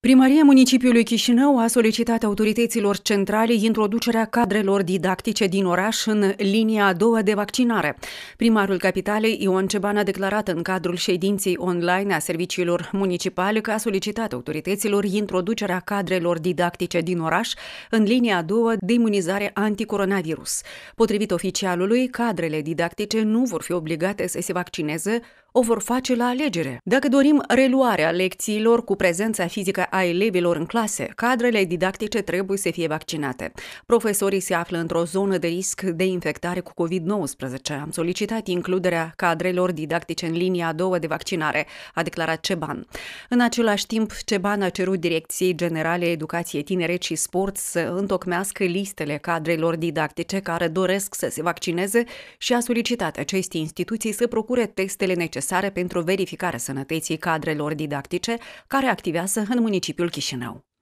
Primăria municipiului Chișinău a solicitat autorităților centrale introducerea cadrelor didactice din oraș în linia a doua de vaccinare. Primarul capitalei Ion Ceban a declarat în cadrul ședinței online a serviciilor municipale că a solicitat autorităților introducerea cadrelor didactice din oraș în linia a doua de imunizare anticoronavirus. Potrivit oficialului, cadrele didactice nu vor fi obligate să se vaccineze, o vor face la alegere. Dacă dorim reluarea lecțiilor cu prezența fizică a elevilor în clase, cadrele didactice trebuie să fie vaccinate. Profesorii se află într-o zonă de risc de infectare cu COVID-19. Am solicitat includerea cadrelor didactice în linia a doua de vaccinare, a declarat Ceban. În același timp, Ceban a cerut Direcției Generale Educație Tineret și Sport să întocmească listele cadrelor didactice care doresc să se vaccineze și a solicitat acestei instituții să procure testele necesare pentru verificarea sănătății cadrelor didactice care activează în municipiul nie ci się nał.